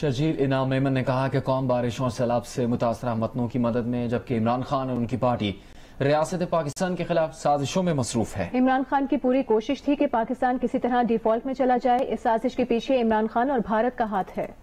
शजीर इनाम मेमन ने कहा कि कौम बारिशों और सैलाब से मुतासर मतनों की मदद में जबकि इमरान खान और उनकी पार्टी रियासत पाकिस्तान के खिलाफ साजिशों में मसरूफ है इमरान खान की पूरी कोशिश थी कि पाकिस्तान किसी तरह डिफॉल्ट में चला जाए इस साजिश के पीछे इमरान खान और भारत का हाथ है